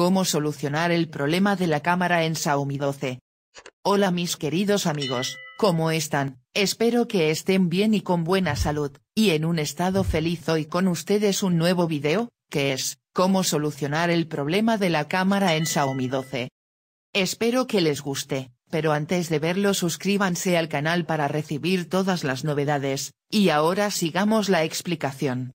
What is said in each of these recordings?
Cómo solucionar el problema de la cámara en Xiaomi 12. Hola mis queridos amigos, ¿cómo están? Espero que estén bien y con buena salud, y en un estado feliz hoy con ustedes un nuevo video, que es, cómo solucionar el problema de la cámara en Xiaomi 12. Espero que les guste, pero antes de verlo suscríbanse al canal para recibir todas las novedades, y ahora sigamos la explicación.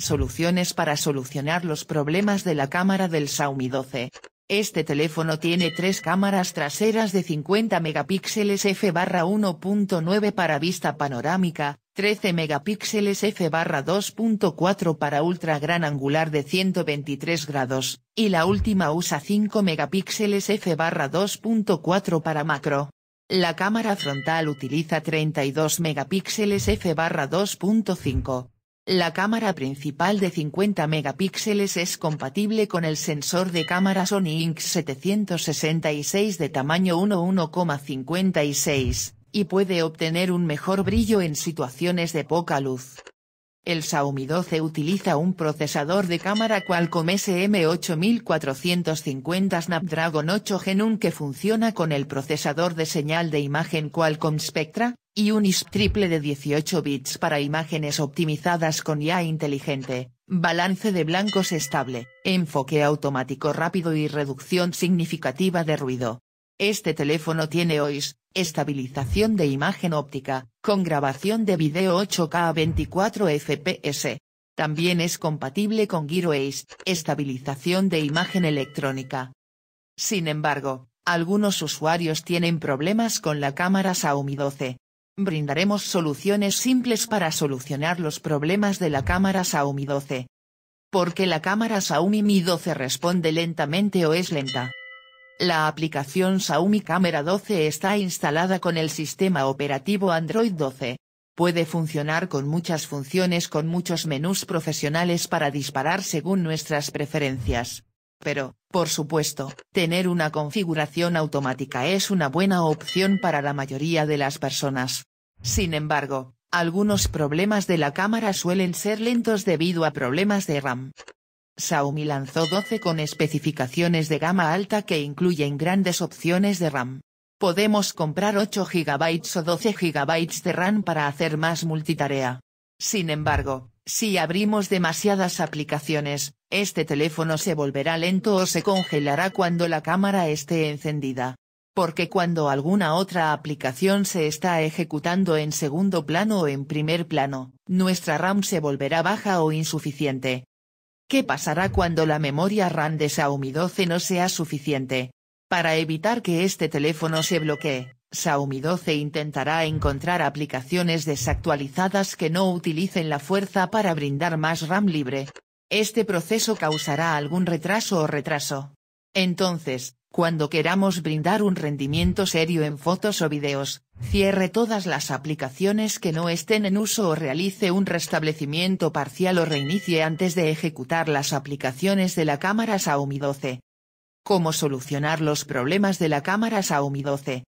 Soluciones para solucionar los problemas de la cámara del Xiaomi 12. Este teléfono tiene tres cámaras traseras de 50 megapíxeles f/1.9 para vista panorámica, 13 megapíxeles f/2.4 para ultra gran angular de 123 grados, y la última usa 5 megapíxeles f/2.4 para macro. La cámara frontal utiliza 32 megapíxeles f/2.5 la cámara principal de 50 megapíxeles es compatible con el sensor de cámara Sony Inks 766 de tamaño 1 1.1,56, y puede obtener un mejor brillo en situaciones de poca luz. El Xiaomi 12 utiliza un procesador de cámara Qualcomm SM8450 Snapdragon 8 Gen 1 que funciona con el procesador de señal de imagen Qualcomm Spectra, y un ISP triple de 18 bits para imágenes optimizadas con IA inteligente, balance de blancos estable, enfoque automático rápido y reducción significativa de ruido. Este teléfono tiene OIS, estabilización de imagen óptica, con grabación de video 8K a 24 FPS. También es compatible con Waste, estabilización de imagen electrónica. Sin embargo, algunos usuarios tienen problemas con la cámara Xiaomi 12, Brindaremos soluciones simples para solucionar los problemas de la cámara Xiaomi 12. Porque la cámara Xiaomi Mi 12 responde lentamente o es lenta. La aplicación Xiaomi Cámara 12 está instalada con el sistema operativo Android 12. Puede funcionar con muchas funciones con muchos menús profesionales para disparar según nuestras preferencias. Pero, por supuesto, tener una configuración automática es una buena opción para la mayoría de las personas. Sin embargo, algunos problemas de la cámara suelen ser lentos debido a problemas de RAM. Xiaomi lanzó 12 con especificaciones de gama alta que incluyen grandes opciones de RAM. Podemos comprar 8 GB o 12 GB de RAM para hacer más multitarea. Sin embargo, si abrimos demasiadas aplicaciones, este teléfono se volverá lento o se congelará cuando la cámara esté encendida porque cuando alguna otra aplicación se está ejecutando en segundo plano o en primer plano, nuestra RAM se volverá baja o insuficiente. ¿Qué pasará cuando la memoria RAM de Xiaomi 12 no sea suficiente? Para evitar que este teléfono se bloquee, Xiaomi 12 intentará encontrar aplicaciones desactualizadas que no utilicen la fuerza para brindar más RAM libre. Este proceso causará algún retraso o retraso. Entonces, cuando queramos brindar un rendimiento serio en fotos o videos, cierre todas las aplicaciones que no estén en uso o realice un restablecimiento parcial o reinicie antes de ejecutar las aplicaciones de la cámara Xiaomi 12. ¿Cómo solucionar los problemas de la cámara Xiaomi 12?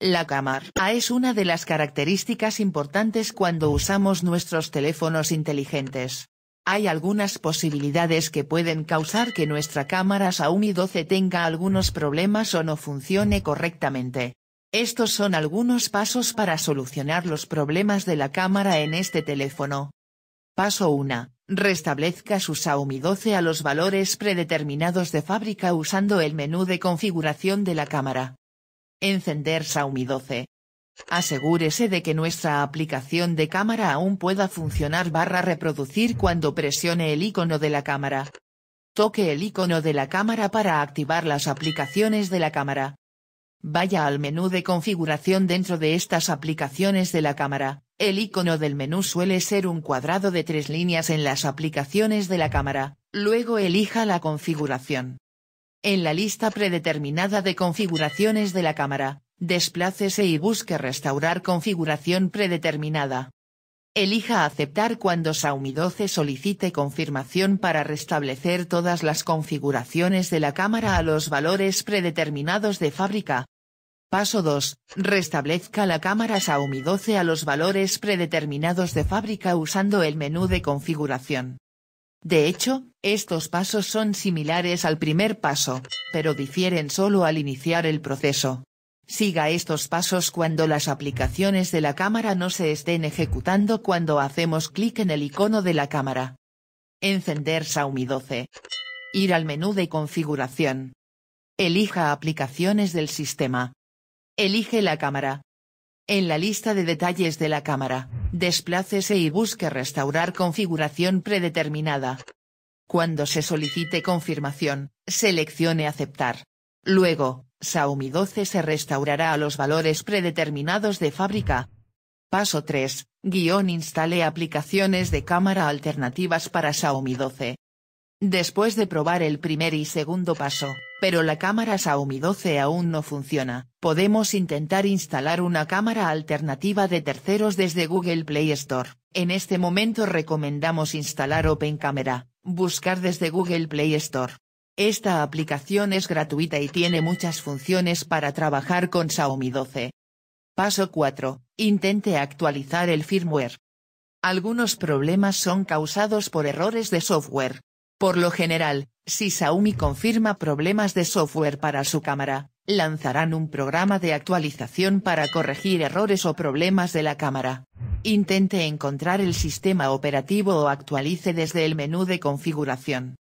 La cámara es una de las características importantes cuando usamos nuestros teléfonos inteligentes. Hay algunas posibilidades que pueden causar que nuestra cámara Xiaomi 12 tenga algunos problemas o no funcione correctamente. Estos son algunos pasos para solucionar los problemas de la cámara en este teléfono. Paso 1. Restablezca su Xiaomi 12 a los valores predeterminados de fábrica usando el menú de configuración de la cámara. Encender Xiaomi 12. Asegúrese de que nuestra aplicación de cámara aún pueda funcionar barra reproducir cuando presione el icono de la cámara. Toque el icono de la cámara para activar las aplicaciones de la cámara. Vaya al menú de configuración dentro de estas aplicaciones de la cámara. El icono del menú suele ser un cuadrado de tres líneas en las aplicaciones de la cámara, luego elija la configuración. En la lista predeterminada de configuraciones de la cámara, Desplácese y busque restaurar configuración predeterminada. Elija aceptar cuando Xiaomi 12 solicite confirmación para restablecer todas las configuraciones de la cámara a los valores predeterminados de fábrica. Paso 2. Restablezca la cámara Xiaomi 12 a los valores predeterminados de fábrica usando el menú de configuración. De hecho, estos pasos son similares al primer paso, pero difieren solo al iniciar el proceso. Siga estos pasos cuando las aplicaciones de la cámara no se estén ejecutando cuando hacemos clic en el icono de la cámara. Encender Xiaomi 12. Ir al menú de configuración. Elija aplicaciones del sistema. Elige la cámara. En la lista de detalles de la cámara, desplácese y busque restaurar configuración predeterminada. Cuando se solicite confirmación, seleccione aceptar. Luego, Xiaomi 12 se restaurará a los valores predeterminados de fábrica. Paso 3. Guión instale aplicaciones de cámara alternativas para Xiaomi 12. Después de probar el primer y segundo paso, pero la cámara Xiaomi 12 aún no funciona, podemos intentar instalar una cámara alternativa de terceros desde Google Play Store. En este momento recomendamos instalar Open Camera, buscar desde Google Play Store, esta aplicación es gratuita y tiene muchas funciones para trabajar con Xiaomi 12. Paso 4. Intente actualizar el firmware. Algunos problemas son causados por errores de software. Por lo general, si Xiaomi confirma problemas de software para su cámara, lanzarán un programa de actualización para corregir errores o problemas de la cámara. Intente encontrar el sistema operativo o actualice desde el menú de configuración.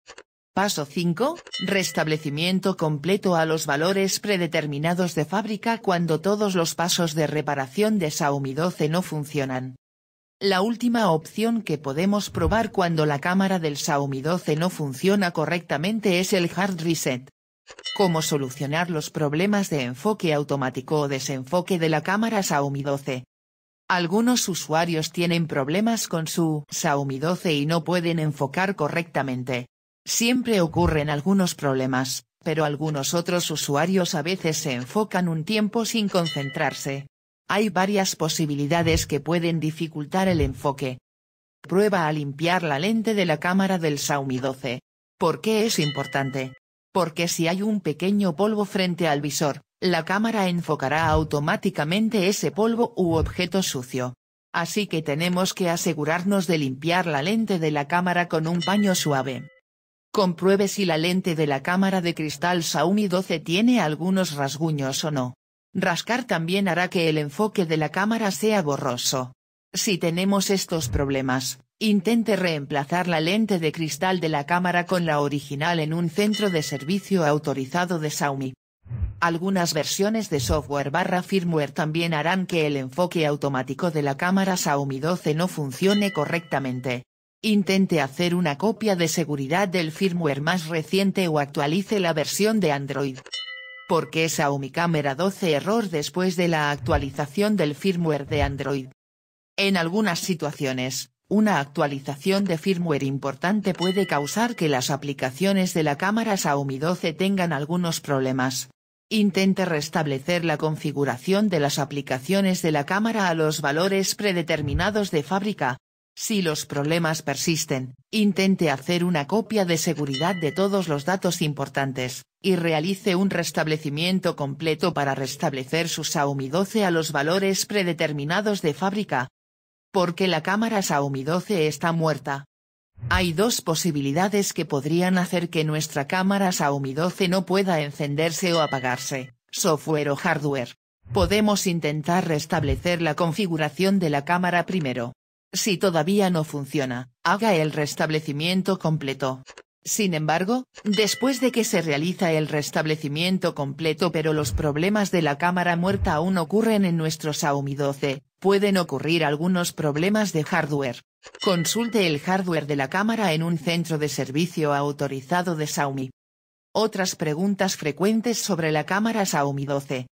Paso 5. Restablecimiento completo a los valores predeterminados de fábrica cuando todos los pasos de reparación de Xiaomi 12 no funcionan. La última opción que podemos probar cuando la cámara del Xiaomi 12 no funciona correctamente es el hard reset. Cómo solucionar los problemas de enfoque automático o desenfoque de la cámara Xiaomi 12. Algunos usuarios tienen problemas con su Xiaomi 12 y no pueden enfocar correctamente. Siempre ocurren algunos problemas, pero algunos otros usuarios a veces se enfocan un tiempo sin concentrarse. Hay varias posibilidades que pueden dificultar el enfoque. Prueba a limpiar la lente de la cámara del Xiaomi 12. ¿Por qué es importante? Porque si hay un pequeño polvo frente al visor, la cámara enfocará automáticamente ese polvo u objeto sucio. Así que tenemos que asegurarnos de limpiar la lente de la cámara con un paño suave compruebe si la lente de la cámara de cristal Xiaomi 12 tiene algunos rasguños o no. Rascar también hará que el enfoque de la cámara sea borroso. Si tenemos estos problemas, intente reemplazar la lente de cristal de la cámara con la original en un centro de servicio autorizado de Xiaomi. Algunas versiones de software barra firmware también harán que el enfoque automático de la cámara Xiaomi 12 no funcione correctamente, Intente hacer una copia de seguridad del firmware más reciente o actualice la versión de Android. Porque qué Xiaomi Camera 12 error después de la actualización del firmware de Android? En algunas situaciones, una actualización de firmware importante puede causar que las aplicaciones de la cámara Xiaomi 12 tengan algunos problemas. Intente restablecer la configuración de las aplicaciones de la cámara a los valores predeterminados de fábrica, si los problemas persisten, intente hacer una copia de seguridad de todos los datos importantes, y realice un restablecimiento completo para restablecer su Xiaomi 12 a los valores predeterminados de fábrica. Porque la cámara Xiaomi 12 está muerta. Hay dos posibilidades que podrían hacer que nuestra cámara Xiaomi 12 no pueda encenderse o apagarse, software o hardware. Podemos intentar restablecer la configuración de la cámara primero si todavía no funciona, haga el restablecimiento completo. Sin embargo, después de que se realiza el restablecimiento completo pero los problemas de la cámara muerta aún ocurren en nuestro Xiaomi 12, pueden ocurrir algunos problemas de hardware. Consulte el hardware de la cámara en un centro de servicio autorizado de Xiaomi. Otras preguntas frecuentes sobre la cámara Xiaomi 12.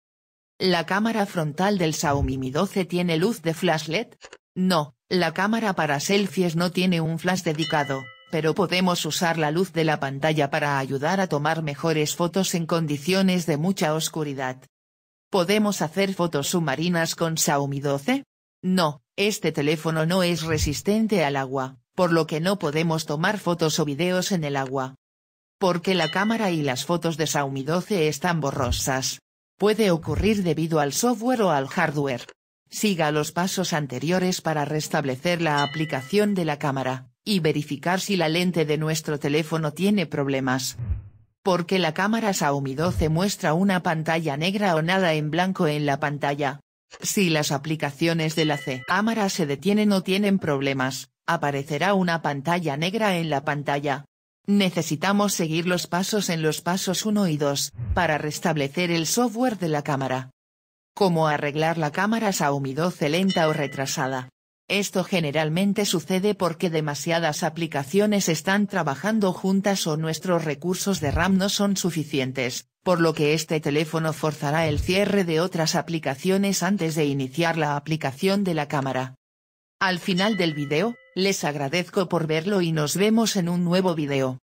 ¿La cámara frontal del Xiaomi Mi 12 tiene luz de flash LED? No, la cámara para selfies no tiene un flash dedicado, pero podemos usar la luz de la pantalla para ayudar a tomar mejores fotos en condiciones de mucha oscuridad. ¿Podemos hacer fotos submarinas con Xiaomi 12? No, este teléfono no es resistente al agua, por lo que no podemos tomar fotos o videos en el agua. Porque la cámara y las fotos de Xiaomi 12 están borrosas. Puede ocurrir debido al software o al hardware. Siga los pasos anteriores para restablecer la aplicación de la cámara, y verificar si la lente de nuestro teléfono tiene problemas. Porque la cámara Xiaomi 12 muestra una pantalla negra o nada en blanco en la pantalla. Si las aplicaciones de la C cámara se detienen o tienen problemas, aparecerá una pantalla negra en la pantalla. Necesitamos seguir los pasos en los pasos 1 y 2, para restablecer el software de la cámara como arreglar la cámara a 12 lenta o retrasada. Esto generalmente sucede porque demasiadas aplicaciones están trabajando juntas o nuestros recursos de RAM no son suficientes, por lo que este teléfono forzará el cierre de otras aplicaciones antes de iniciar la aplicación de la cámara. Al final del video, les agradezco por verlo y nos vemos en un nuevo video.